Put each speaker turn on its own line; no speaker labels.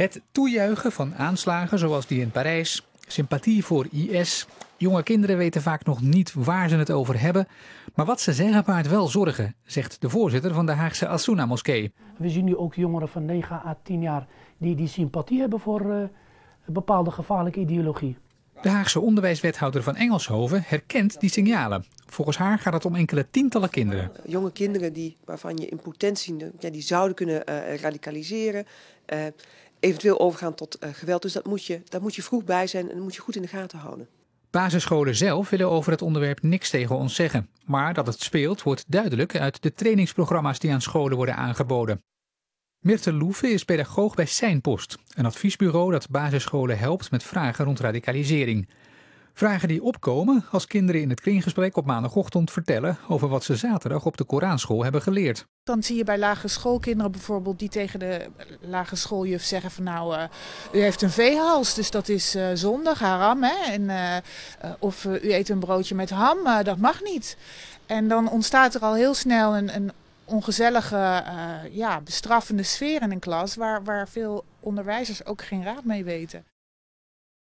Het toejuichen van aanslagen zoals die in Parijs, sympathie voor IS. Jonge kinderen weten vaak nog niet waar ze het over hebben. Maar wat ze zeggen baart wel zorgen, zegt de voorzitter van de Haagse Asuna Moskee.
We zien nu ook jongeren van 9 à 10 jaar die, die sympathie hebben voor eh, bepaalde gevaarlijke ideologie.
De Haagse onderwijswethouder van Engelshoven herkent die signalen. Volgens haar gaat het om enkele tientallen kinderen.
Eh, jonge kinderen die, waarvan je in potentie ja, die zouden kunnen eh, radicaliseren eventueel overgaan tot eh, geweld. Dus dat moet je, daar moet je vroeg bij zijn en dat moet je goed in de gaten houden.
Basisscholen zelf willen over het onderwerp niks tegen ons zeggen. Maar dat het speelt wordt duidelijk uit de trainingsprogramma's die aan scholen worden aangeboden. Mirte Loeven is pedagoog bij Seinpost, een adviesbureau dat basisscholen helpt met vragen rond radicalisering. Vragen die opkomen als kinderen in het kringgesprek op maandagochtend vertellen over wat ze zaterdag op de Koranschool hebben geleerd.
Dan zie je bij lagere schoolkinderen bijvoorbeeld die tegen de lagere schooljuf zeggen van nou, eh, u heeft een veehals, dus dat is uh, eh, zondag, haram. Hè? En, eh, of u eet een broodje met ham, dat mag niet. En dan ontstaat er al heel snel een, een ongezellige, ja, bestraffende sfeer in een klas waar, waar veel onderwijzers ook geen raad mee weten.